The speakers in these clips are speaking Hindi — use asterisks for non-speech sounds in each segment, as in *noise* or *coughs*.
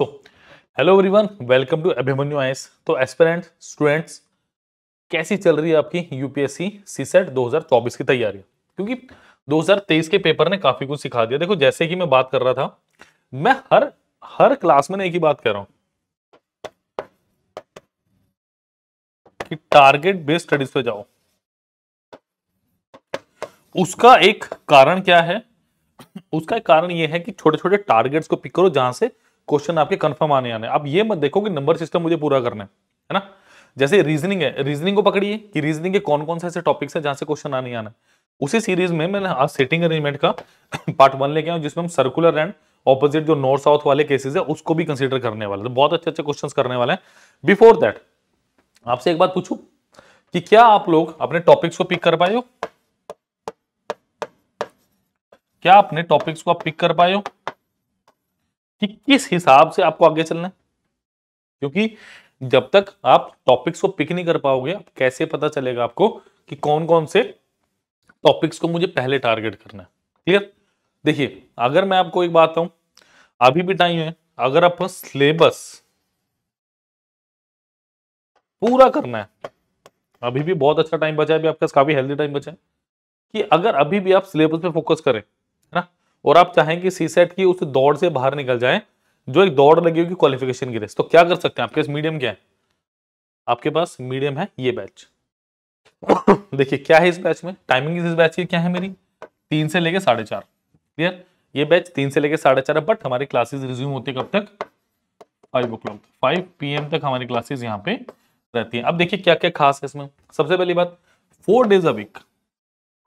So hello everyone welcome to Abhimanyu IAS तो एस्पेरेंट स्टूडेंट्स कैसी चल रही है आपकी यूपीएससी सीसेट 2024 की तैयारी क्योंकि 2023 के पेपर ने काफी कुछ सिखा दिया देखो जैसे कि मैं बात कर रहा था मैं हर हर क्लास में एक ही बात कर रहा हूं कि टारगेट बेस्ड स्टडीज पे जाओ उसका एक कारण क्या है उसका एक कारण यह है कि छोटे छोटे टारगेट्स को पिक करो जहां से क्वेश्चन आपके कंफर्म आने आने आप ये मत देखो कि नंबर सिस्टम मुझे पूरा करना है है ना जैसे रीजनिंग है रीजनिंग को पकड़िए कि रीजनिंग के कौन कौन से ऐसे टॉपिक्स हैं जहाँ से क्वेश्चन आने आना उसी सीरीज में मैंने आज सेटिंग अरेंजमेंट का पार्ट *coughs* वन लेके आया जिसमें हम सर्कुलर एंड ऑपोजिट जो नॉर्थ साउथ वाले केसेज है उसको भी कंसिडर करने वाले तो बहुत अच्छे अच्छे क्वेश्चन करने वाले हैं तो बिफोर दैट आपसे एक बात पूछू कि क्या आप लोग अपने टॉपिक्स को पिक कर पाए हो क्या अपने टॉपिक्स को आप पिक कर पाए हो कि किस हिसाब से आपको आगे चलना है क्योंकि जब तक आप टॉपिक्स को पिक नहीं कर पाओगे आप कैसे पता चलेगा आपको कि कौन कौन से टॉपिक्स को मुझे पहले टारगेट करना है क्लियर देखिए अगर मैं आपको एक बात बताऊं अभी भी टाइम है अगर आप सिलेबस पूरा करना है अभी भी बहुत अच्छा टाइम बचा है अभी आपके काफी हेल्दी टाइम बचा है कि अगर अभी भी आप सिलेबस पे फोकस करें और आप चाहें कि सी सेट की उस दौड़ से बाहर निकल जाए जो एक दौड़ लगी होगी क्वालिफिकेशन की रेस तो क्या कर सकते हैं आपके पास मीडियम क्या है आपके पास मीडियम है ये बैच देखिए क्या है इस बैच में टाइमिंग इस बैच की क्या है मेरी तीन से लेके साढ़े चार क्लियर ये बैच तीन से लेके साढ़े चार बट हमारी क्लासेस रिज्यूम होती है कब तक five o'clock five P तक हमारी क्लासेस यहाँ पे रहती है अब देखिए क्या क्या खास है इसमें सबसे पहली बात फोर डेज अ वीक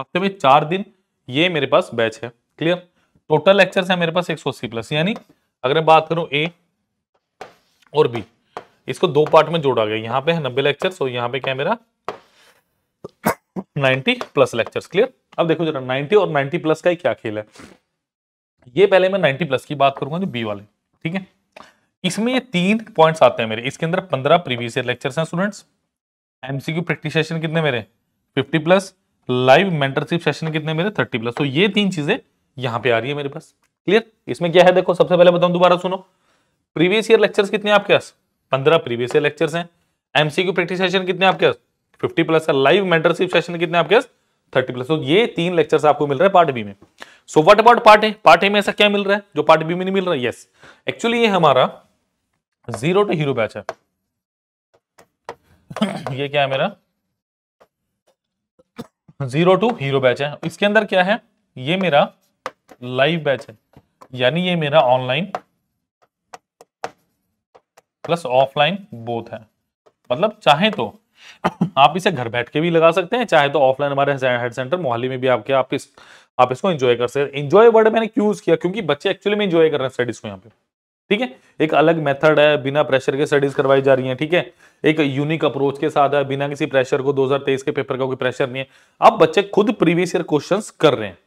हफ्ते में चार दिन ये मेरे पास बैच है क्लियर टोटल लेक्चर्स है मेरे पास 180 प्लस यानी अगर मैं बात करूं ए और बी इसको दो पार्ट में जोड़ा गया यहां पे है नब्बे लेक्चर्स और यहां पे क्या है मेरा 90 प्लस लेक्चर्स क्लियर अब देखो जरा 90 और 90 प्लस का ही क्या खेल है ये पहले मैं 90 प्लस की बात करूंगा जो बी वाले ठीक है इसमें ये तीन पॉइंट्स आते हैं मेरे इसके अंदर पंद्रह प्रीवियस ईयर लेक्चर्स हैं स्टूडेंट्स एमसीक्यू प्रैक्टिस सेशन कितने मेरे 50 प्लस लाइव मेंटरशिप सेशन कितने मेरे 30 प्लस तो ये तीन चीजें यहां पे आ रही है मेरे पास क्लियर इसमें क्या है देखो सबसे पहले बताऊं दोबारा सुनो प्रीवियस ईयर लेक्चर्स कितने आपके पास पंद्रह प्रीवियस ईयर लेक्चर्स हैं एमसीक्यू प्रैक्टिस सेशन कितने आपके पास फिफ्टी प्लस का लाइव मेंटरशिप सेशन कितने आपके पास थर्टी प्लस तो ये तीन लेक्चर्स आपको मिल रहे हैं पार्ट बी में so what about part A part A में ऐसा क्या मिल रहा है जो पार्ट बी में नहीं मिल रहा है यस एक्चुअली ये हमारा जीरो टू हीरो बैच है *coughs* ये क्या है मेरा जीरो टू हीरो बैच है इसके अंदर क्या है ये मेरा लाइव बैच है यानी ये मेरा ऑनलाइन प्लस ऑफलाइन बोथ है मतलब चाहे तो आप इसे घर बैठ के भी लगा सकते हैं चाहे तो ऑफलाइन हमारे हेड सेंटर मोहाली में भी आपके आप इस आप इसको एंजॉय कर सकते हैं एंजॉय वर्ड मैंने क्यूज किया क्योंकि बच्चे एक्चुअली में एंजॉय कर रहे हैं स्टडीज को यहाँ पे ठीक है एक अलग मेथड है बिना प्रेशर के स्टडीज करवाई जा रही है ठीक है एक यूनिक अप्रोच के साथ है बिना किसी प्रेशर को दो के पेपर का कोई प्रेशर नहीं है अब बच्चे खुद प्रीवियस ईयर क्वेश्चन कर रहे हैं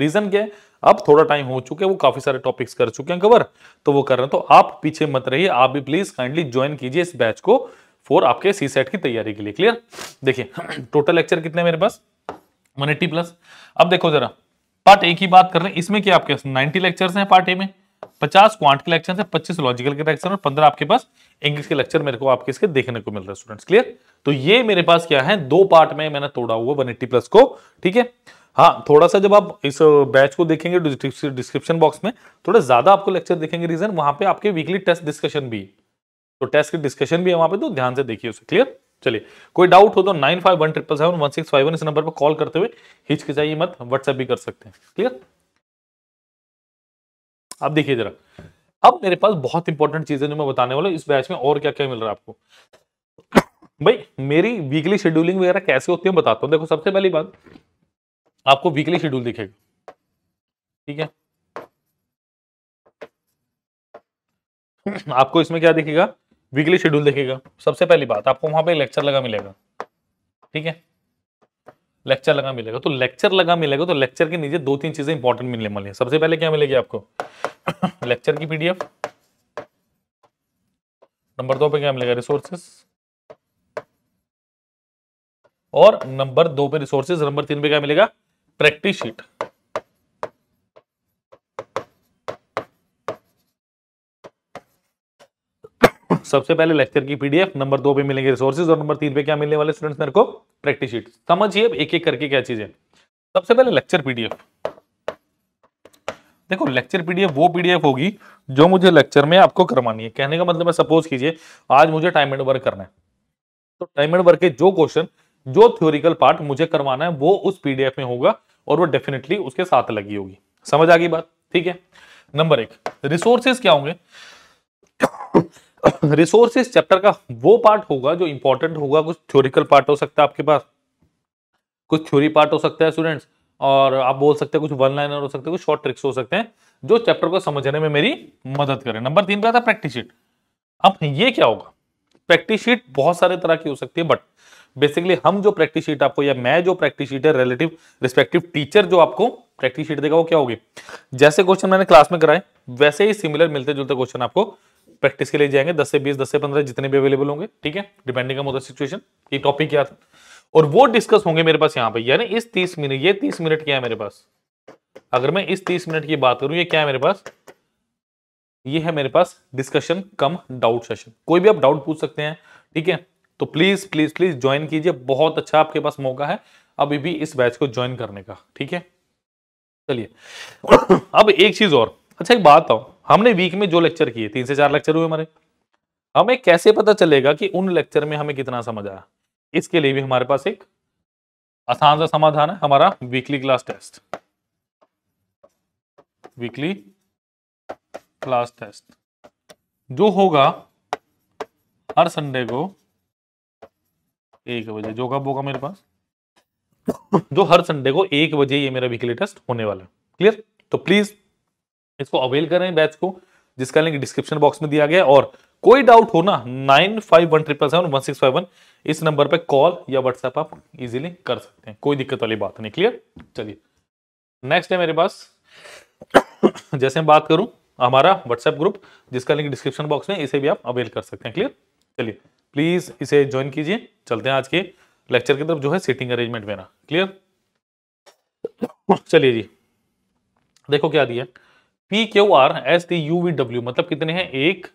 रीजन क्या है अब थोड़ा टाइम हो चुके वो काफी सारे टॉपिक्स कर चुके हैं कवर तो वो कर रहे हैं तो आप पीछे मत रहिए आप भी प्लीज काइंडली ज्वाइन कीजिए इस बैच को फॉर आपके सी सेट की तैयारी के लिए क्लियर देखिए टोटल *clears throat* लेक्चर कितने मेरे पास वन प्लस अब देखो जरा पार्ट ए की बात कर रहे हैं इसमें क्या आपके नाइनटी लेक्चर है पार्ट ए में पचास क्वांट के लेक्चर है पच्चीस लॉजिकल के लेक्चर और पंद्रह आपके पास इंग्लिश के लेक्चर मेरे को आपके इसके देखने को मिल रहा है स्टूडेंट्स क्लियर तो ये मेरे पास क्या है दो पार्ट में मैंने तोड़ा हुआ 180 प्लस को ठीक है हाँ थोड़ा सा जब आप इस बैच को देखेंगे डिस्क्रिप्शन बॉक्स में थोड़ा ज़्यादा आपको लेक्चर देखेंगे रीज़न वहां पे आपके वीकली टेस्ट डिस्कशन भी तो टेस्ट की डिस्कशन भी है वहां पे तो ध्यान से देखिए उसे क्लियर चलिए कोई डाउट हो तो nine five one triple seven one six five one इस नंबर पर कॉल करते हुए हिचकिचाइए मत व्हाट्सएप भी कर सकते हैं क्लियर आप देखिए जरा अब मेरे पास बहुत इंपॉर्टेंट चीज है जो मैं बताने वाला हूँ इस बैच में और क्या क्या मिल रहा है आपको भाई मेरी वीकली शेड्यूलिंग वगैरह कैसे होती है बताता हूँ देखो सबसे पहली बात आपको वीकली शेड्यूल दिखेगा ठीक है आपको इसमें क्या दिखेगा वीकली शेड्यूल दिखेगा सबसे पहली बात आपको वहां पे लेक्चर लगा मिलेगा ठीक है लेक्चर लगा मिलेगा तो लेक्चर लगा मिलेगा तो लेक्चर के नीचे दो तीन चीजें इंपॉर्टेंट मिलने वाली है सबसे पहले क्या मिलेगी आपको लेक्चर की पीडीएफ नंबर दो पे क्या मिलेगा रिसोर्सेस और नंबर दो पे रिसोर्सेज नंबर तीन पे क्या मिलेगा प्रैक्टिस शीट सबसे पहले लेक्चर की पीडीएफ नंबर दो पे मिलेंगे रिसोर्सेज और नंबर तीन पे क्या मिलने वाले स्टूडेंट्स मेरे को प्रैक्टिस शीट समझिए एक एक करके क्या चीज है सबसे पहले लेक्चर पीडीएफ देखो लेक्चर पीडीएफ वो पीडीएफ होगी जो मुझे लेक्चर में आपको करवानी है कहने का मतलब है सपोज कीजिए आज मुझे टाइम एंड वर्क करना है तो टाइम एंड वर्क के जो क्वेश्चन जो थ्योरिकल पार्ट मुझे करवाना है वो उस पीडीएफ में होगा और वो डेफिनेटली उसके साथ लगी होगी समझ आ गई बात ठीक है नंबर एक रिसोर्सेज क्या होंगे रिसोर्सेज चैप्टर का वो पार्ट होगा जो इंपॉर्टेंट होगा कुछ थ्योरिकल पार्ट हो सकता है आपके पास कुछ थ्योरी पार्ट हो सकता है स्टूडेंट्स और आप बोल सकते हैं कुछ वन लाइनर हो सकते हैं कुछ शॉर्ट ट्रिक्स हो सकते हैं जो चैप्टर को समझने में मेरी मदद करें नंबर तीन का था प्रैक्टिस शीट अब ये क्या होगा प्रैक्टिस शीट बहुत सारे तरह की हो सकती है बट बेसिकली हम जो प्रैक्टिस शीट आपको या मैं जो प्रैक्टिस शीट है रिलेटिव रिस्पेक्टिव टीचर जो आपको प्रैक्टिस शीट देगा वो क्या होगी जैसे क्वेश्चन मैंने क्लास में कराए वैसे ही सिमिलर मिलते जुलते क्वेश्चन आपको प्रैक्टिस के लिए जाएंगे दस से बीस दस से पंद्रह जितने भी अवेलेबल होंगे ठीक है डिपेंडिंग ऑन सिचुएशन ये टॉपिक क्या था और वो डिस्कस होंगे मेरे पास यहाँ पे यानी इस तीस मिनट ये तीस मिनट क्या है मेरे पास अगर मैं इस तीस मिनट की बात करूं ये क्या है मेरे पास ये है मेरे पास डिस्कशन कम डाउट सेशन कोई भी आप डाउट पूछ सकते हैं ठीक है तो प्लीज़ प्लीज़ प्लीज़ ज्वाइन कीजिए बहुत अच्छा आपके पास मौका है अभी भी इस बैच को ज्वाइन करने का ठीक है चलिए अब एक चीज़ और अच्छा एक बात आओ हमने वीक में जो लेक्चर किए तीन से चार लेक्चर हुए हमारे हमें कैसे पता चलेगा कि उन लेक्चर में हमें कितना समझ आया इसके लिए भी हमारे पास एक आसान सा समाधान है हमारा weekly class test weekly class test जो होगा हर संडे को एक बजे जोगा बोगा मेरे पास जो हर संडे को एक बजे ये मेरा वीकली टेस्ट होने वाला है क्लियर तो प्लीज इसको अवेल करें बैच को जिसका लिंक डिस्क्रिप्शन बॉक्स में दिया गया और कोई डाउट हो ना nine five one triple seven one six five one इस नंबर पे कॉल या व्हाट्सएप आप इजीली कर सकते हैं कोई दिक्कत वाली बात नहीं क्लियर चलिए नेक्स्ट है मेरे पास जैसे मैं बात करूं हमारा व्हाट्सएप ग्रुप जिसका लिंक डिस्क्रिप्शन बॉक्स में इसे भी आप अवेल कर सकते हैं क्लियर चलिए प्लीज इसे ज्वाइन कीजिए चलते हैं आज के लेक्चर की तरफ जो है सीटिंग अरेंजमेंट मेरा क्लियर चलिए जी देखो क्या दिया P Q R S T U V W मतलब कितने हैं एक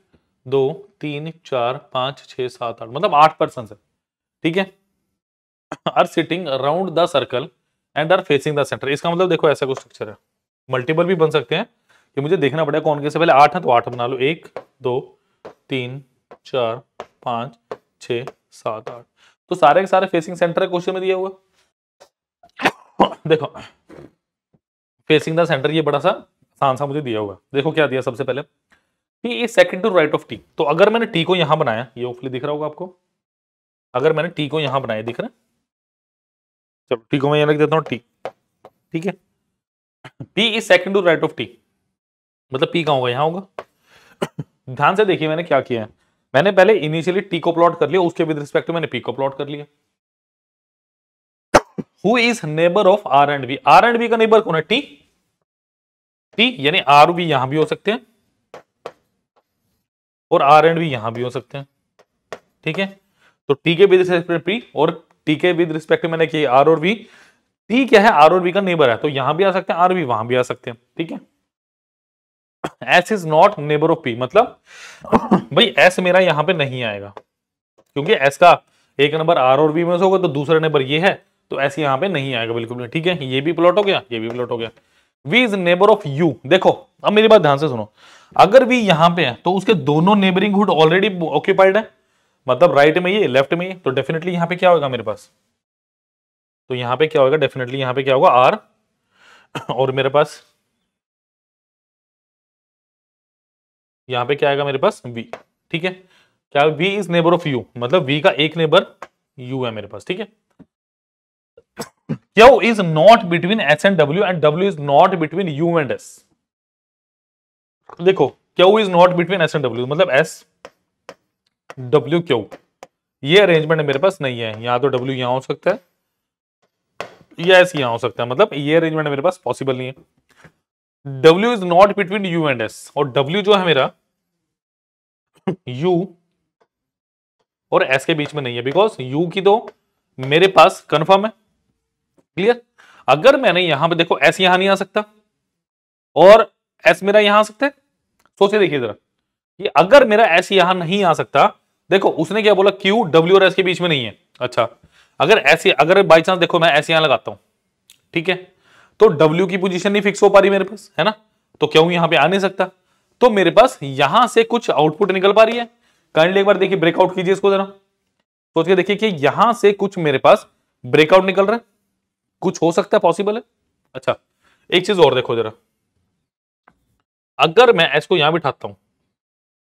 दो तीन चार पांच छ सात आठ मतलब आठ पर्सन है ठीक है are sitting around the circle and are facing the centre इसका मतलब देखो ऐसा कुछ स्ट्रक्चर है मल्टीपल भी बन सकते हैं कि मुझे देखना पड़ेगा कौन कैसे पहले आठ है तो आठ बना लो एक दो तीन चार पांच छ सात आठ तो सारे के सारे फेसिंग सेंटर क्वेश्चन में दिया हुआ देखो फेसिंग द सेंटर ये बड़ा सा आसान सा मुझे दिया हुआ देखो क्या दिया सबसे पहले कि ये second to right of T तो अगर मैंने टी को यहां बनाया ये ओफली दिख रहा होगा आपको अगर मैंने टी को यहां बनाया दिख रहा है चलो टी को मैं यहाँ लिख देता हूं टी ठीक है P is second to right of T मतलब पी कहा होगा यहां होगा ध्यान से देखिए मैंने क्या किया है मैंने पहले इनिशियली टी को प्लॉट कर लिया उसके विद रिस्पेक्ट मैंने पी को प्लॉट कर लिया who is neighbour of R and B R and B का नेबर कौन है टी टी यानी आर बी यहां भी हो सकते हैं और आर एंड बी यहां भी हो सकते हैं ठीक है तो टी के विद रिस्पेक्ट पी और टी के विद रिस्पेक्ट मैंने किया आर और बी टी क्या है आर और बी का नेबर है तो यहां भी आ सकते हैं आर बी वहां भी आ सकते हैं ठीक है S is not neighbour of P मतलब भाई एस मेरा यहां पे नहीं आएगा क्योंकि एस का एक नंबर आर और बी में से होगा तो दूसरा नंबर ये है तो एस यहां पे नहीं आएगा बिल्कुल नहीं ठीक है ये भी प्लॉट हो गया ये भी प्लॉट हो गया V is neighbour of U देखो अब मेरी बात ध्यान से सुनो अगर वी यहां पे है तो उसके दोनों नेबरिंग हुड ऑलरेडी ऑक्यूपाइड है मतलब राइट में ये लेफ्ट में ये तो डेफिनेटली यहां पे क्या होगा मेरे पास तो यहां पे क्या होगा डेफिनेटली यहां पे क्या होगा आर और मेरे पास यहाँ पे क्या आएगा मेरे पास वी ठीक है क्या V is neighbour of U मतलब वी का एक नेबर यू है मेरे पास ठीक है Q is not between S and W and W is not between U and S देखो Q is not between S and W मतलब एस डब्ल्यू क्यू ये अरेंजमेंट मेरे पास नहीं है यहां तो डब्ल्यू यहां हो सकता है या एस यहां हो सकता है मतलब ये अरेंजमेंट मेरे पास पॉसिबल नहीं है W is not between U and S और डब्ल्यू जो है मेरा यू और एस के बीच में नहीं है बिकॉज यू की तो मेरे पास कंफर्म है क्लियर अगर मैंने यहां पे देखो एस यहां नहीं आ सकता और एस मेरा यहां आ सकता है सोचिए देखिए जरा कि अगर मेरा एस यहां नहीं आ सकता देखो उसने क्या बोला क्यू डब्ल्यू और एस के बीच में नहीं है अच्छा अगर ऐसे अगर बाई चांस देखो मैं ऐसे यहां लगाता हूं ठीक है तो W की पोजीशन नहीं फिक्स हो पा रही मेरे पास है ना तो क्यों यहां पे आ नहीं सकता तो मेरे पास यहां से कुछ आउटपुट निकल पा रही है काइंडली एक बार देखिए ब्रेकआउट कीजिए इसको जरा सोच के देखिए कि यहां से कुछ मेरे पास ब्रेकआउट निकल रहा है कुछ हो सकता है पॉसिबल है अच्छा एक चीज और देखो जरा अगर मैं इसको यहां बिठाता हूं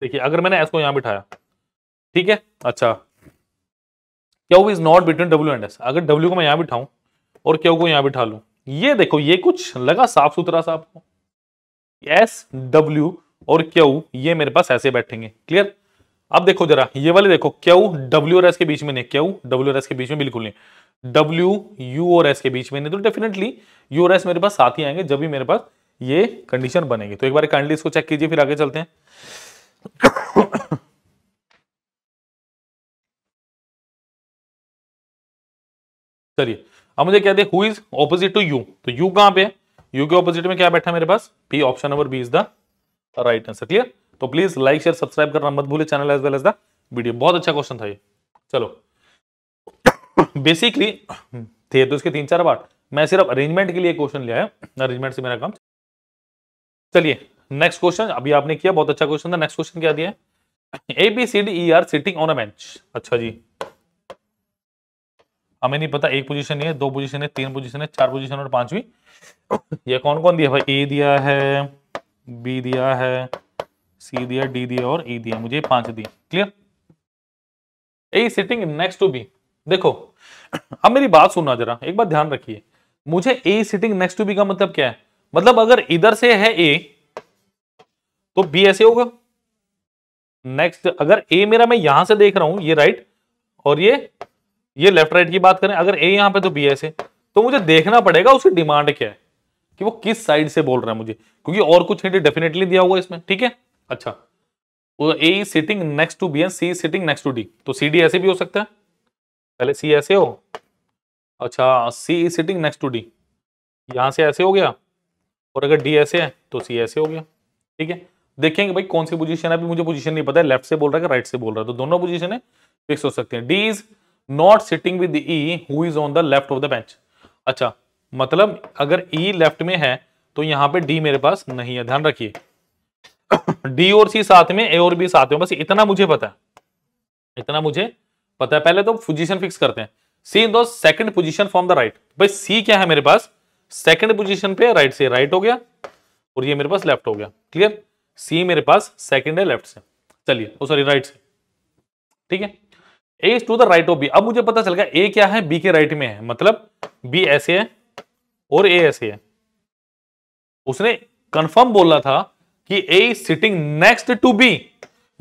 देखिए अगर मैंने इसको यहां बिठाया ठीक है अच्छा Q is not between W and S अगर डब्ल्यू को मैं यहां बिठाऊं और क्यों को यहां बिठा लूं ये देखो ये कुछ लगा साफ सुथरा सा आपको एस डब्ल्यू और क्यू ये मेरे पास ऐसे बैठेंगे क्लियर अब देखो जरा ये वाले देखो क्यू डब्ल्यू और एस के बीच में नहीं क्यू डब्ल्यू और एस के बीच में बिल्कुल नहीं डब्ल्यू यू और एस के बीच में नहीं तो डेफिनेटली यू और एस मेरे पास साथ ही आएंगे जब भी मेरे पास ये कंडीशन बनेगी तो एक बार काइंडली इसको चेक कीजिए फिर आगे चलते हैं *coughs* चलिए अब मुझे क्या दे who is opposite to U तो यू कहां पे यू के ऑपोजिट में क्या बैठा मेरे पास B option number B is the right answer clear तो प्लीज लाइक शेयर सब्सक्राइब करना मत भूले channel as well as the video बहुत अच्छा क्वेश्चन था ये चलो बेसिकली थे तो इसके तीन चार बार मैं सिर्फ अरेंजमेंट के लिए क्वेश्चन लिया है अरेंजमेंट से मेरा काम चलिए नेक्स्ट क्वेश्चन अभी आपने किया बहुत अच्छा क्वेश्चन था नेक्स्ट क्वेश्चन क्या दिया A B C D E are sitting on a bench अच्छा जी हमें नहीं पता एक पोजीशन है दो पोजीशन है तीन पोजीशन है चार पोजीशन और पांचवी ये कौन कौन दिया भाई ए दिया है बी दिया है सी दिया डी दिया और ई e दिया मुझे पांच दिए clear A sitting next to B देखो अब मेरी बात सुनना जरा एक बार ध्यान रखिए मुझे A sitting next to B का मतलब क्या है मतलब अगर इधर से है ए तो बी ऐसे होगा नेक्स्ट अगर ए मेरा मैं यहां से देख रहा हूं ये राइट और ये ये लेफ्ट राइट की बात करें अगर ए यहां पे तो बी ऐसे तो मुझे देखना पड़ेगा उसकी डिमांड क्या है कि वो किस साइड से बोल रहा है मुझे क्योंकि और कुछ हिंट डेफिनेटली दिया हुआ इसमें ठीक है अच्छा A sitting next to B and C sitting next to D तो सी डी ऐसे भी हो सकता है पहले सी ऐसे हो अच्छा C is sitting next to D यहां से ऐसे हो गया और अगर डी ऐसे है तो सी ऐसे हो गया ठीक है देखेंगे भाई कौन सी पोजीशन है अभी मुझे पोजीशन नहीं पता है लेफ्ट से बोल रहा है कि राइट से बोल रहा है तो दोनों पोजीशन है फिक्स हो सकते हैं D is not sitting with E who is on the left of the bench अच्छा मतलब अगर ई e लेफ्ट में है तो यहां पे डी मेरे पास नहीं है ध्यान रखिए डी *coughs* और सी साथ में ए और बी साथ में बस इतना मुझे पता है इतना मुझे पता है पहले तो पोजीशन फिक्स करते हैं C in the second position from the right भाई सी क्या है मेरे पास सेकंड पोजीशन पे राइट से राइट हो गया और ये मेरे पास लेफ्ट हो गया क्लियर सी मेरे पास सेकंड है लेफ्ट से चलिए सॉरी राइट से ठीक है A is to the right of B अब मुझे पता चल गया ए क्या है बी के राइट में है मतलब बी ऐसे है और ए ऐसे है उसने कंफर्म बोला था कि A is sitting next to B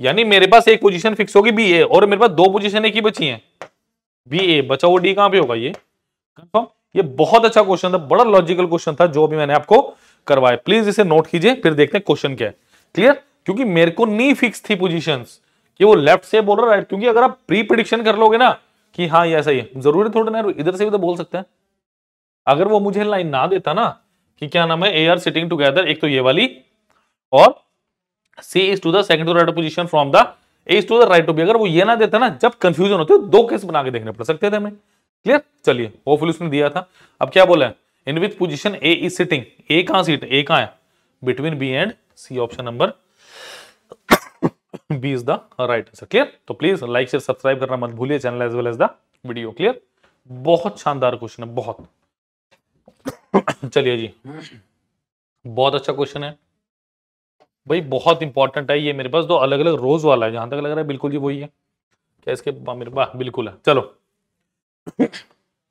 यानी मेरे पास एक पोजीशन फिक्स होगी बी ए और मेरे पास दो पोजीशन एक ही बची हैं बी ए बचा हुआ डी कहां पे होगा ये कंफर्म ये बहुत अच्छा क्वेश्चन था बड़ा लॉजिकल क्वेश्चन था जो भी मैंने आपको करवाया प्लीज इसे नोट कीजिए फिर देखते हैं क्वेश्चन क्या है क्लियर क्योंकि मेरे को नहीं फिक्स थी पोजीशंस कि वो लेफ्ट से बोल रहा राइट क्योंकि अगर आप प्री प्रिडिक्शन कर लोगे ना कि हाँ ये ऐसा ही जरूरी थोड़ा ना इधर से भी तो बोल सकते हैं अगर वो मुझे लाइन ना देता ना कि क्या नाम है ए आर सिटिंग टूगेदर एक तो ये वाली और C is to the second to right position from the edge to the right to B अगर वो ये ना देता ना जब कंफ्यूजन होते तो दो केस बना के देखने पड़ सकते थे हमें क्लियर चलिए होपफुल उसने दिया था अब क्या बोला है in with position A is sitting A कहाँ सीट ए कहाँ है between B and C option number B is the right answer clear तो प्लीज लाइक शेयर सब्सक्राइब करना मत भूलिए channel as well as the video clear बहुत शानदार क्वेश्चन है बहुत चलिए जी बहुत अच्छा क्वेश्चन है भाई बहुत इंपॉर्टेंट है ये मेरे पास दो तो अलग अलग रोज वाला है जहां तक लग रहा है बिल्कुल जी वही है क्या इसके मेरे पास बिल्कुल है चलो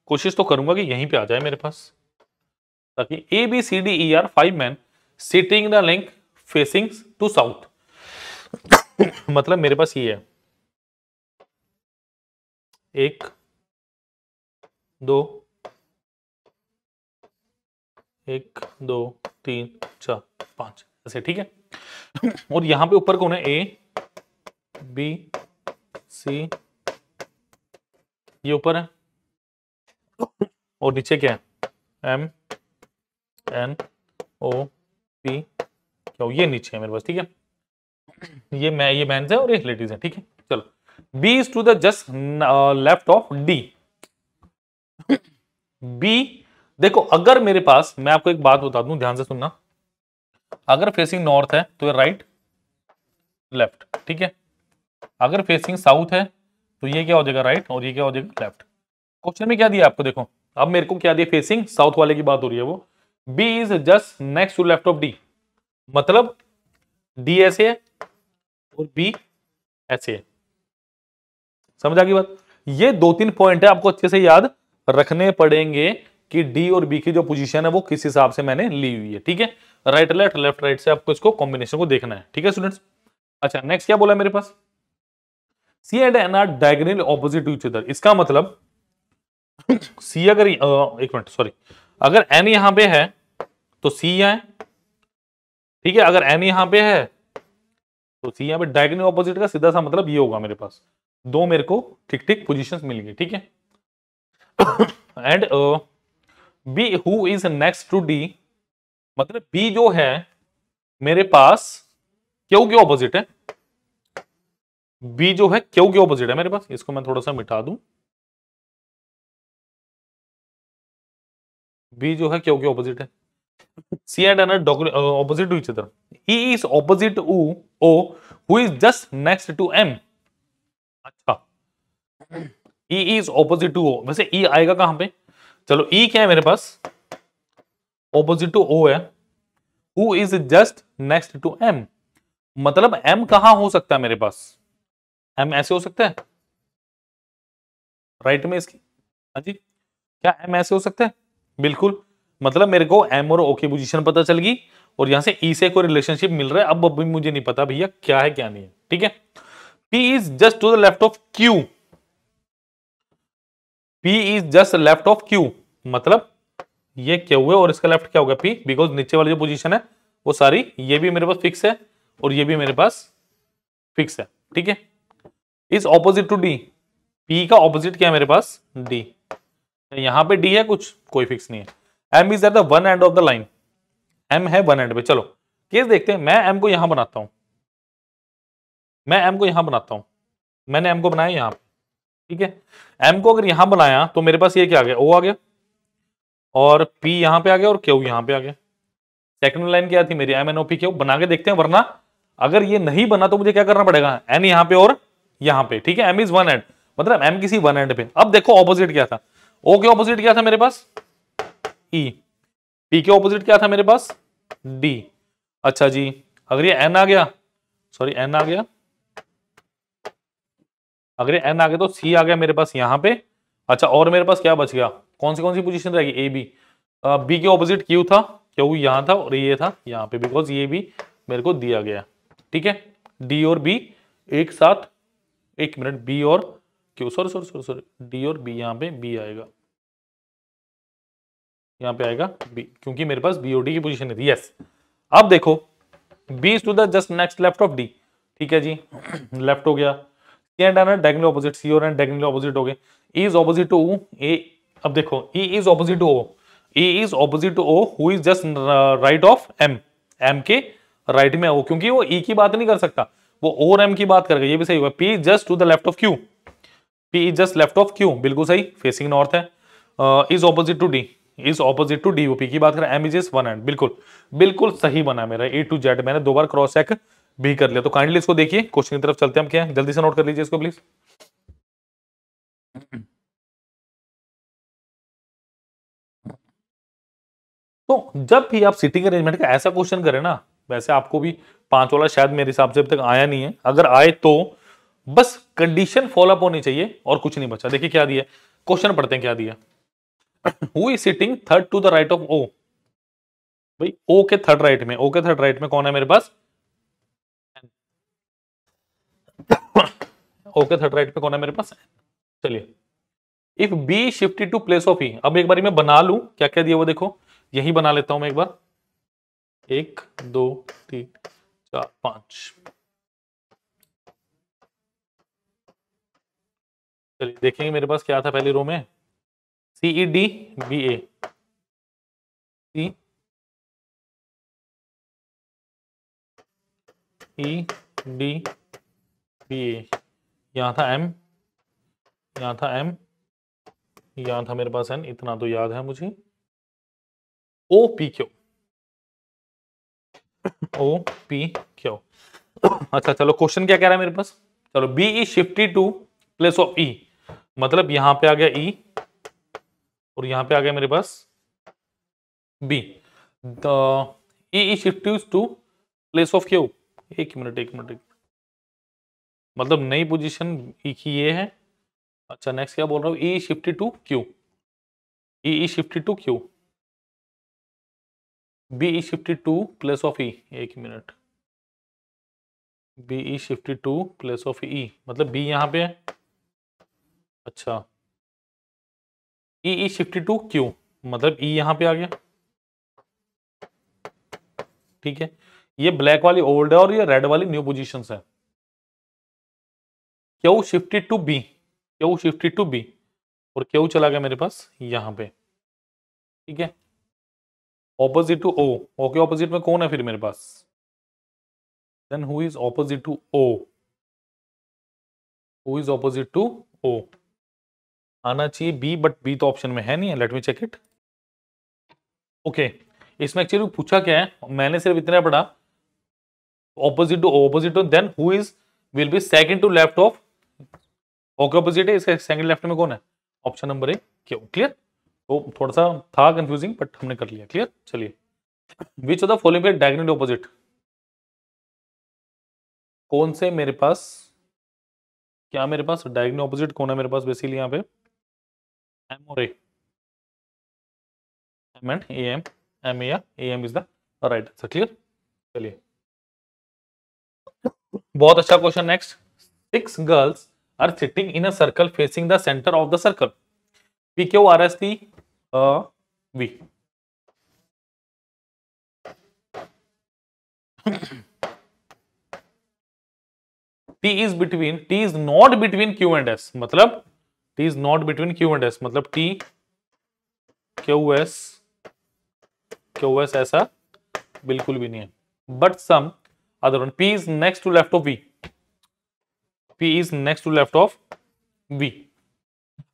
कोशिश तो करूंगा कि यहीं पे आ जाए मेरे पास ताकि A B C D E are five man sitting the link facing to south *laughs* मतलब मेरे पास ये है एक दो एक दो तीन चार पांच ऐसे ठीक है *laughs* और यहां पे ऊपर कौन है ए बी सी ये ऊपर है और नीचे क्या है एम एन ओ पी क्या ये नीचे है मेरे पास ठीक है ये मैं ये मैं और ये लेडीज है ठीक है चलो B is to the just left of D B देखो अगर मेरे पास मैं आपको एक बात बता दूं ध्यान से सुनना अगर फेसिंग नॉर्थ है तो ये राइट लेफ्ट ठीक है अगर फेसिंग साउथ है तो ये क्या हो जाएगा राइट और ये क्या हो जाएगा लेफ्ट क्वेश्चन में क्या दिया आपको देखो अब मेरे को क्या दिया फेसिंग साउथ वाले की बात हो रही है वो B is just next to left of D मतलब डी ऐसे है और बी ऐसे है समझ आ गई बात ये दो तीन पॉइंट है आपको अच्छे से याद रखने पड़ेंगे कि डी और बी की जो पोजीशन है वो किस हिसाब से मैंने ली हुई है ठीक है राइट लेफ्ट लेफ्ट राइट से आपको इसको कॉम्बिनेशन को देखना है ठीक है स्टूडेंट्स अच्छा नेक्स्ट क्या बोला मेरे पास C and N are diagonal opposite to each इसका मतलब सी अगर एक मिनट सॉरी अगर एन यहां पे है तो सी यहां ठीक है अगर एन यहां पे है तो सी यहाँ पे डायगनिक ऑपोजिट का सीधा सा मतलब ये होगा मेरे पास दो मेरे को ठीक ठीक पोजिशन मिल गई ठीक है and B who is next to D मतलब बी जो है मेरे पास क्यू के ऑपोजिट है बी जो है क्यू के ऑपोजिट है मेरे पास इसको मैं थोड़ा सा मिटा दू बी जो है क्यू के ऑपोजिट है C and N are opposite to each other. E is opposite to O, who is just next to M. अच्छा E is opposite to O. वैसे E आएगा कहां पे चलो E क्या है मेरे पास opposite to O है who is just next to M. मतलब M कहां हो सकता है मेरे पास M ऐसे हो सकता है राइट right में इसकी हाँ जी क्या M ऐसे हो सकता है बिल्कुल मतलब मेरे को एम और ओ की पोजिशन पता चल गई और यहाँ से ई e से कोई रिलेशनशिप मिल रहा है अब अभी मुझे नहीं पता भैया क्या है क्या नहीं है ठीक है P is just to the left of Q P is just left of Q मतलब ये क्या हुआ और इसका लेफ्ट क्या होगा पी बिकॉज नीचे वाली जो पोजिशन है वो सारी ये भी मेरे पास फिक्स है और ये भी मेरे पास फिक्स है ठीक है is opposite to D P का ऑपोजिट क्या है मेरे पास डी यहां पे डी है कुछ कोई फिक्स नहीं है M is at the one end of the line M है वन एंड पे चलो केस देखते हैं मैं एम को यहां बनाता हूं मैं एम को यहां बनाता हूं मैंने एम को बनाया यहां ठीक है एम को अगर यहां बनाया तो मेरे पास ये क्या आ गया ओ आ गया और पी यहां पे आ गया और क्यू यहां पे आ गया सेकंड लाइन क्या थी मेरी M N O P Q बना के देखते हैं वरना अगर ये नहीं बना तो मुझे क्या करना पड़ेगा एन यहाँ पे और यहां पे ठीक है एम इज वन एंड मतलब एम किसी वन एंड पे अब देखो ऑपोजिट क्या था ओ के ऑपोजिट क्या था मेरे पास ई e. पी के ऑपोजिट क्या था मेरे पास डी अच्छा जी अगर ये एन आ गया सॉरी एन आ गया अगर एन आ गया तो सी आ गया मेरे पास यहां पे अच्छा और मेरे पास क्या बच गया कौन सी कौन सी पोजिशन रहेगी ए बी बी के ऑपोजिट क्यू था क्यू यहां था और ये था यहां पे बिकॉज ये भी मेरे को दिया गया ठीक है डी और बी एक साथ एक मिनट बी और Q sorry sorry sorry sorry D और बी यहां पे बी आएगा यहां पे आएगा बी क्योंकि मेरे पास बी बीओडी की पोजिशन है यस अब देखो B to the just next left of D ठीक है जी लेफ्ट *clears throat* हो गया C and N diagonally opposite C और एन डायगनली ऑपोजिट हो गए इज ऑपोजिट टू ए अब देखो E is opposite to O E is opposite to O who is just right of M M के राइट में ओ क्योंकि वो ई e की बात नहीं कर सकता वो ओ और एम की बात करेगा ये भी सही हुआ P just to the left of Q P is just left of Q बिल्कुल सही फेसिंग नॉर्थ है is opposite to D is opposite to D O P की बात करें एम इज वन एंड बिल्कुल बिल्कुल सही बना मेरा ए टू जेड मैंने दो बार क्रॉस चेक भी कर लिया तो काइंडली इसको देखिए क्वेश्चन की तरफ चलते हैं हम क्या जल्दी से नोट कर लीजिए इसको प्लीज तो जब भी आप सिटिंग अरेंजमेंट का ऐसा क्वेश्चन करें ना वैसे आपको भी पांच वाला शायद मेरे हिसाब से अब तक आया नहीं है अगर आए तो बस कंडीशन फॉलोअप होनी चाहिए और कुछ नहीं बचा देखिए क्या दिया क्वेश्चन पढ़ते हैं क्या दिया who is sitting third to the right of O भाई ओ के थर्ड राइट में ओ के थर्ड राइट में कौन है मेरे पास ओ के थर्ड राइट में कौन है मेरे पास चलिए if B shifted to place of E अब एक बार मैं बना लू क्या क्या दिया वो देखो यही बना लेता हूं मैं एक बार एक दो तीन चार पांच चलिए देखेंगे मेरे पास क्या था पहली रो में C E D B A D B A यहाँ था एम यहाँ था एम यहाँ था मेरे पास एन इतना तो याद है मुझे O P Q O P Q अच्छा चलो क्वेश्चन क्या कह रहा है मेरे पास चलो B E shifted to place of E मतलब यहाँ पे आ गया ई e, और यहां पे आ गया मेरे पास B the E shift to place of Q एक मिनट एक मिनट एक मतलब नई पोजीशन ई की ये है अच्छा नेक्स्ट क्या बोल रहा हूँ E shifted to Q E shifted to Q B E shifted to place of E एक minute B E shifted to place of E मतलब बी यहाँ पे है अच्छा ई ई शिफ्टी टू क्यू मतलब ई e यहां पे आ गया ठीक है ये ब्लैक वाली ओल्ड है और ये रेड वाली न्यू पोजिशन है Q shifted to B Q shifted to B और क्यू चला गया मेरे पास यहां पे ठीक है opposite to O okay opposite में कौन है फिर मेरे पास then who is opposite to O who is opposite to O आना चाहिए बी बट बी तो ऑप्शन में है नहीं है let me check it okay इसमें एक्चुअली पूछा क्या है मैंने सिर्फ इतना पढ़ा opposite to opposite to then who is will be second to left of okay opposite है इसका सेकंड लेफ्ट में कौन है ऑप्शन नंबर ए क्यों क्लियर तो थोड़ा सा था कंफ्यूजिंग बट हमने कर लिया क्लियर चलिए which of the following diagonal opposite कौन से मेरे पास क्या मेरे पास डायगनल ऑपोजिट कौन है मेरे पास बेसिकली यहां पे Amore. M and AM, AMEA, AM is the right answer. Clear? चलिए बहुत अच्छा question next six girls are sitting in a circle facing the centre of the circle P Q R S T V T is between T is not between Q and S मतलब is not between Q and S मतलब T Q S Q S ऐसा बिल्कुल भी नहीं है but some other one P is next to left of V P is next to left of V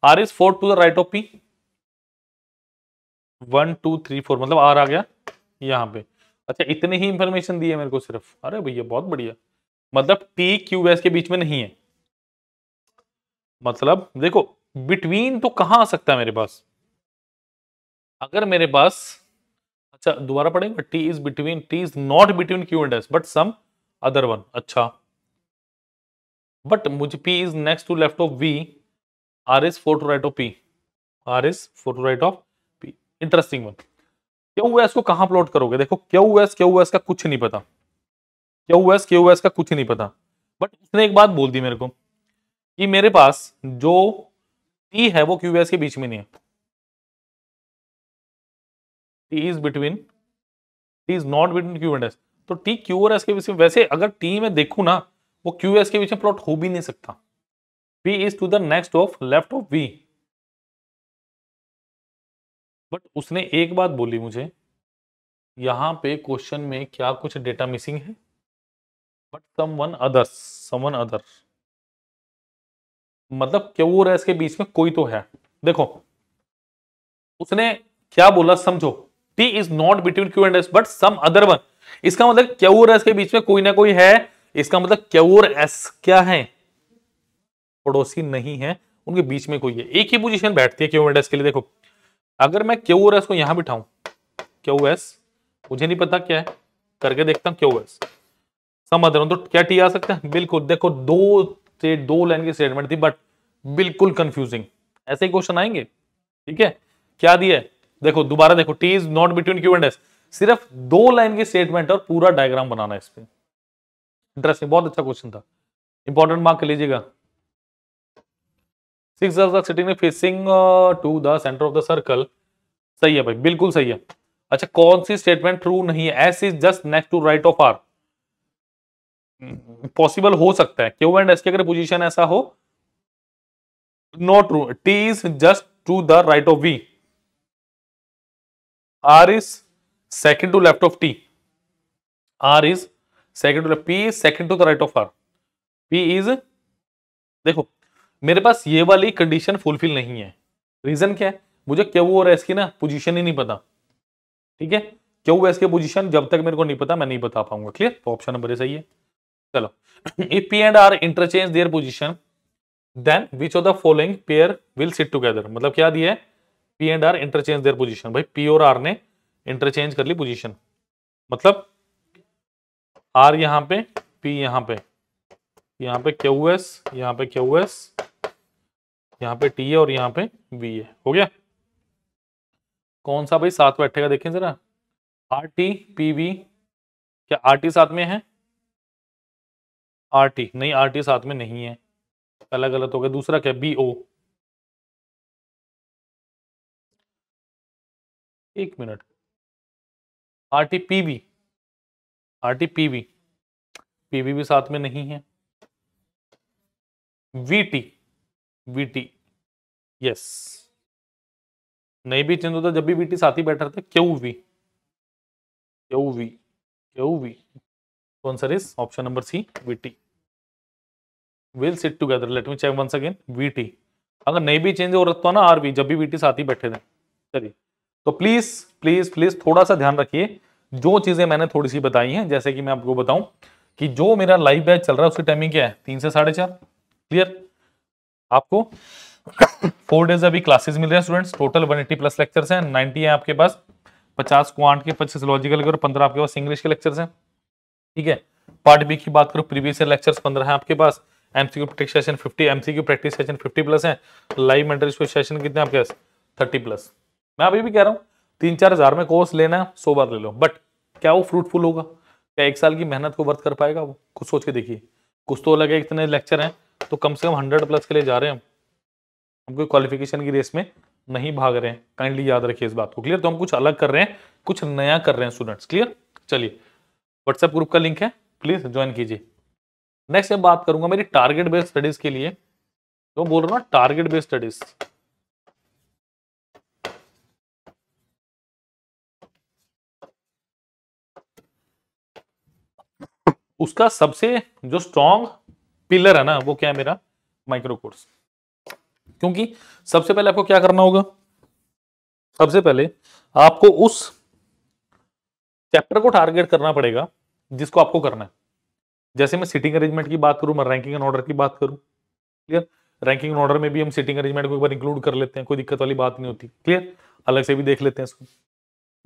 R is 4 to the right of P one two three four मतलब आर आ गया यहां पे अच्छा इतने ही इंफॉर्मेशन दी है मेरे को सिर्फ अरे भैया बहुत बढ़िया मतलब टी क्यू एस के बीच में नहीं है मतलब देखो बिटवीन तो कहां आ सकता है मेरे पास अगर मेरे पास अच्छा दोबारा पढ़ेंगे T is between T is not between Q and S but some other one अच्छा बट मुझे P is next to left of V R is four to right of P R is four to right of P interesting one Q S को कहां प्लॉट करोगे देखो क्यू एस क्यू एस का कुछ नहीं पता क्यू एस क्यू एस का कुछ नहीं पता बट उसने एक बात बोल दी मेरे को कि मेरे पास जो टी है वो क्यू के बीच में नहीं है T is between T is not between Q and S तो टी क्यू और एस के बीच में वैसे अगर टी में देखू ना वो क्यू एस के बीच में प्लॉट हो भी नहीं सकता P is to the next of left of V but उसने एक बात बोली मुझे यहां पे क्वेश्चन में क्या कुछ डेटा मिसिंग है but some one others someone others मतलब क्यों और रहा इसके बीच में कोई तो है देखो उसने क्या बोला समझो T is not between Q and S but some other one इसका मतलब क्यों और एस के बीच में कोई ना कोई है इसका मतलब क्यों और एस क्या है पड़ोसी नहीं है उनके बीच में कोई है एक ही पोजीशन बैठती है क्यू एंड एस के लिए देखो अगर मैं क्यों और एस को यहां बिठाऊ क्यू एस मुझे नहीं पता क्या है करके देखता हूं क्यों एस रहा हूं तो क्या टी आ सकता है बिल्कुल देखो दो स्टेट दो लाइन की स्टेटमेंट थी बट बिल्कुल कंफ्यूजिंग ऐसे ही क्वेश्चन आएंगे ठीक है क्या दिया है देखो दोबारा देखो T is not between Q and S सिर्फ दो लाइन की स्टेटमेंट और पूरा डायग्राम बनाना है इस पर इंटरेस्टिंग बहुत अच्छा क्वेश्चन था इंपॉर्टेंट मार्क कर लीजिएगा sitting facing to the centre of the circle सही है भाई बिल्कुल सही है अच्छा कौन सी स्टेटमेंट ट्रू नहीं है S is just next to right of R possible हो सकता है क्यू एंड एस की अगर पोजीशन ऐसा हो not true T is just to the right of V R is second to left of T R is second to left P is second to the right of R P is देखो मेरे पास ये वाली कंडीशन फुलफिल नहीं है रीजन क्या है मुझे क्यू और एस की ना पोजिशन ही नहीं पता ठीक है क्यू एस की पोजिशन जब तक मेरे को नहीं पता मैं नहीं बता पाऊंगा क्लियर तो ऑप्शन नंबर सही है चलो if P and R interchange their position then which of the following pair will sit together मतलब क्या दिया है P and R interchange their position भाई पी और आर ने इंटरचेंज कर ली पोजिशन मतलब आर यहां पे पी यहां पे यहां पे क्यू एस यहां पे क्यू एस यहां पे टी है और यहां पे वी है हो गया कौन सा भाई साथ बैठेगा देखें जरा आर टी पी वी क्या आर टी साथ में है आर टी नहीं आर टी साथ में नहीं है पहला गलत तो हो गया दूसरा क्या बी ओ एक minute R T P B R T P B P B भी साथ में नहीं है V T V T yes नहीं भी चेंज होता जब भी बी टी साथ ही बैठा था Q V Q V Q V So answer is option number C, VT. Will sit together. Let me check once again. VT. अगर नहीं भी चेंज हो रहा तो ना आर भी जब भी वीटी साथ ही बैठे थे चलिए तो प्लीज प्लीज प्लीज थोड़ा सा ध्यान रखिए जो चीजें मैंने थोड़ी सी बताई हैं जैसे कि मैं आपको बताऊं कि जो मेरा लाइव बैच चल रहा है उसकी टाइमिंग क्या है तीन से साढ़े चार क्लियर आपको फोर डेज अभी क्लासेस मिल रहे हैं स्टूडेंट्स टोटल 180 प्लस लेक्चर्स हैं 90 हैं आपके पास 50 क्वांट के 25 लॉजिकल के और पंद्रह आपके पास इंग्लिश के लेक्चर्स हैं ठीक है पार्ट बी की बात करो प्रीवियस लेक्चर पंद्रह है आपके पास MCQ practice session fifty MCQ practice session fifty plus है लाइव स्कूल सेशन कितने आपके पास थर्टी प्लस मैं अभी भी कह रहा हूँ तीन चार हजार में कोर्स लेना है सो बार ले लो बट क्या वो फ्रूटफुल होगा क्या एक साल की मेहनत को वर्थ कर पाएगा वो कुछ सोच के देखिए कुछ तो लगे इतने लेक्चर हैं तो कम से कम हंड्रेड प्लस के लिए जा रहे हैं हम हम कोई क्वालिफिकेशन की रेस में नहीं भाग रहे हैं काइंडली याद रखिए इस बात को क्लियर तो हम कुछ अलग कर रहे हैं कुछ नया कर रहे हैं स्टूडेंट्स क्लियर चलिए व्हाट्सएप ग्रुप का लिंक है प्लीज ज्वाइन कीजिए नेक्स्ट मैं बात करूंगा मेरी टारगेट बेस्ड स्टडीज के लिए तो बोल रहा हूँ टारगेट बेस्ड स्टडीज उसका सबसे जो स्ट्रॉन्ग पिलर है ना वो क्या है मेरा माइक्रो कोर्स क्योंकि सबसे पहले आपको क्या करना होगा सबसे पहले आपको उस चैप्टर को टारगेट करना पड़ेगा जिसको आपको करना है जैसे मैं सिटिंग अरेंजमेंट की बात करूं मैं रैंकिंग एंड ऑर्डर की बात करूं क्लियर रैंकिंग एंड ऑर्डर में भी हम सिटिंग अरेंजमेंट को एक बार इंक्लूड कर लेते हैं कोई दिक्कत वाली बात नहीं होती क्लियर अलग से भी देख लेते हैं इसको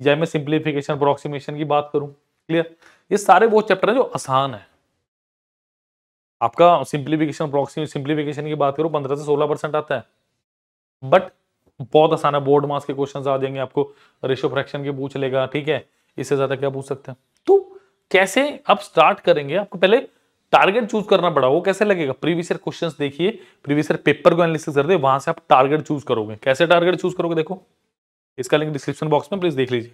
या मैं सिंप्लीफिकेशन अप्रोक्सीमेशन की बात करूँ क्लियर ये सारे वो चैप्टर हैं जो आसान है आपका सिंप्लीफिकेशन अप्रोक्सीमेशन सिंप्लीफिकेशन की बात करूँ पंद्रह से सोलह परसेंट आता है बट बहुत आसान है बोर्ड मार्क्स के क्वेश्चन आ जाएंगे आपको रेशो फ्रैक्शन के पूछ लेगा ठीक है इससे ज़्यादा क्या पूछ सकते हैं तो कैसे आप स्टार्ट करेंगे आपको पहले टारगेट चूज करना पड़ा वो कैसे लगेगा प्रीवियस ईयर देखिए प्रीवियस ईयर पेपर को एनालिसिस कर दे वहां से आप टारगेट चूज करोगे कैसे टारगेट चूज करोगे देखो इसका लिंक डिस्क्रिप्शन बॉक्स में प्लीज देख लीजिए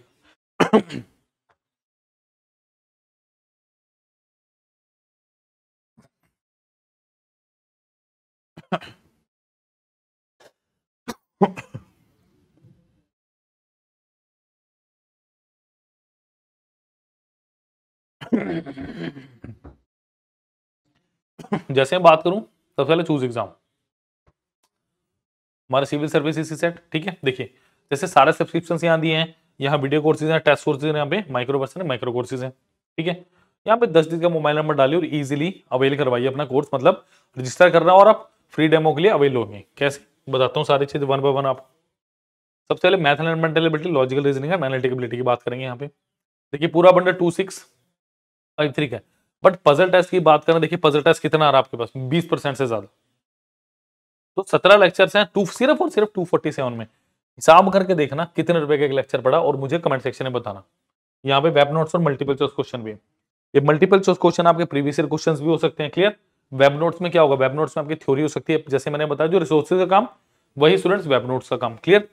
जैसे मैं बात करूं सबसे पहले चूज एग्जाम हमारे सिविल सर्विस की सेट ठीक है देखिए जैसे सारे सब्सक्रिप्शन यहाँ दिए हैं यहाँ वीडियो कोर्सेज हैं टेस्ट कोर्सेज हैं यहाँ पे माइक्रो पर्सन है माइक्रो कोर्सेज हैं ठीक है यहाँ पे दस दिन का मोबाइल नंबर डालिए और इजीली अवेल करवाइए अपना कोर्स मतलब रजिस्टर करना और आप फ्री डेमो के लिए अवेल होंगे कैसे बताता हूँ सारी चीज़ वन बाय वन आप सबसे पहले math and mental ability logical reasoning and analytical ability की बात करेंगे यहाँ पे देखिए पूरा bundle two six five three का बट पजल टेस्ट की बात करें देखिए पजल टेस्ट कितना आ रहा है आपके पास बीस परसेंट से ज्यादा तो सत्रह लेक्चर्स हैं टू सिर्फ और सिर्फ टू फोर्टी सेवन में हिसाब करके देखना कितने रुपए का एक लेक्चर पड़ा और मुझे कमेंट सेक्शन में बताना यहाँ पे वेब नोट्स और मल्टीपल चॉइस क्वेश्चन भी ये मल्टीपल चॉइस क्वेश्चन आपके प्रीवियस ईयर क्वेश्चन भी हो सकते हैं क्लियर वेब नोट्स में क्या होगा वेब नोट्स में आपकी थ्योरी हो सकती है जैसे मैंने बताया जो रिसोर्सेज का काम वही स्टूडेंट्स वेब नोट्स का काम क्लियर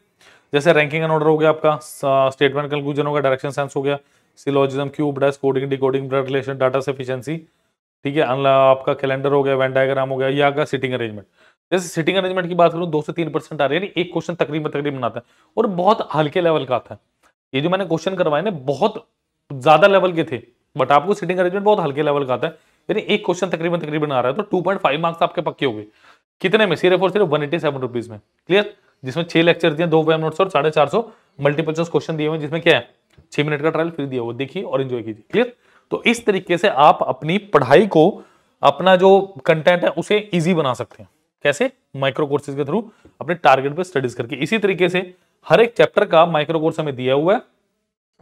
जैसे रैंकिंग एंड ऑर्डर हो गया आपका स्टेटमेंट कंक्लूजन हो गया डायरेक्शन सेंस हो गया syllogism cube desk coding decoding blood relation data sufficiency ठीक है आपका कैलेंडर हो गया वैन डायग्राम हो गया या आपका सिटिंग अरेंजमेंट जैसे सिटिंग अरेंजमेंट की बात करूँ दो से तीन परसेंट आ रही है एक क्वेश्चन तकरीबन तकरीबन आता है और बहुत हल्के लेवल का आता है ये जो मैंने क्वेश्चन करवाए ना बहुत ज्यादा लेवल के थे बट आपको सिटिंग अरेंजमेंट बहुत हल्के लेवल का आता है यानी एक क्वेश्चन तकरीबन तकरीबन आ रहा है तो फाइव मार्क्स आपके पक्के हो गए कितने में सिर्फ और सिर्फ वन एटी सेवन रुपीज में क्लियर जिसमें छह लेक्चर दिए दो वेब नोट्स और साढ़े चार सौ मल्टीपल चॉइस क्वेश्चन दिए हुए जिसमें क्या है छह मिनट का ट्रायल फ्री दिया वो देखिए और एंजॉय कीजिए क्लियर तो इस तरीके से आप अपनी पढ़ाई को अपना जो कंटेंट है उसे इजी बना सकते हैं कैसे माइक्रो कोर्सेज के थ्रू अपने टारगेट पे स्टडीज करके इसी तरीके से हर एक चैप्टर का माइक्रो कोर्स हमें दिया हुआ है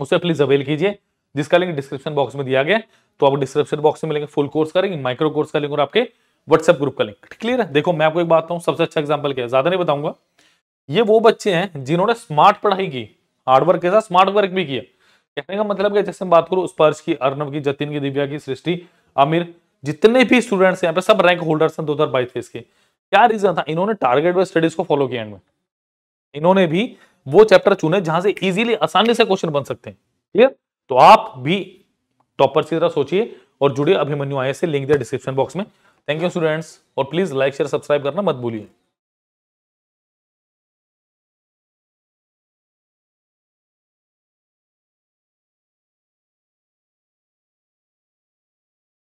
उसे प्लीज अवेल कीजिए जिसका लिंक डिस्क्रिप्शन बॉक्स में दिया गया तो आप डिस्क्रिप्शन बॉक्स में मिलेंगे फुल कोर्स करेंगे माइक्रो कोर्स का लिंक और आपके व्हाट्सएप ग्रुप का लिंक क्लियर है देखो मैं आपको एक बात बताऊँ सबसे अच्छा एग्जाम्पल क्या है ज्यादा नहीं बताऊंगा ये वो बच्चे हैं जिन्होंने स्मार्ट पढ़ाई की हार्डवर्क के साथ स्मार्ट वर्क भी किया कहने का मतलब क्या जैसे बात करूँ स्पर्श की अर्नव की जतिन की दिव्या की सृष्टि आमिर जितने भी स्टूडेंट्स यहाँ पे सब रैंक होल्डर्स हैं दो हजार बाईस के क्या रीजन था इन्होंने टारगेट वे स्टडीज को फॉलो किया एंड में इन्होंने भी वो चैप्टर चुने जहां से इजीली आसानी से क्वेश्चन बन सकते हैं क्लियर तो आप भी टॉपर की तरह सोचिए और जुड़िए अभिमन्यु आए से लिंक दिया डिस्क्रिप्शन बॉक्स में थैंक यू स्टूडेंट्स और प्लीज लाइक शेयर सब्सक्राइब करना मत भूलिए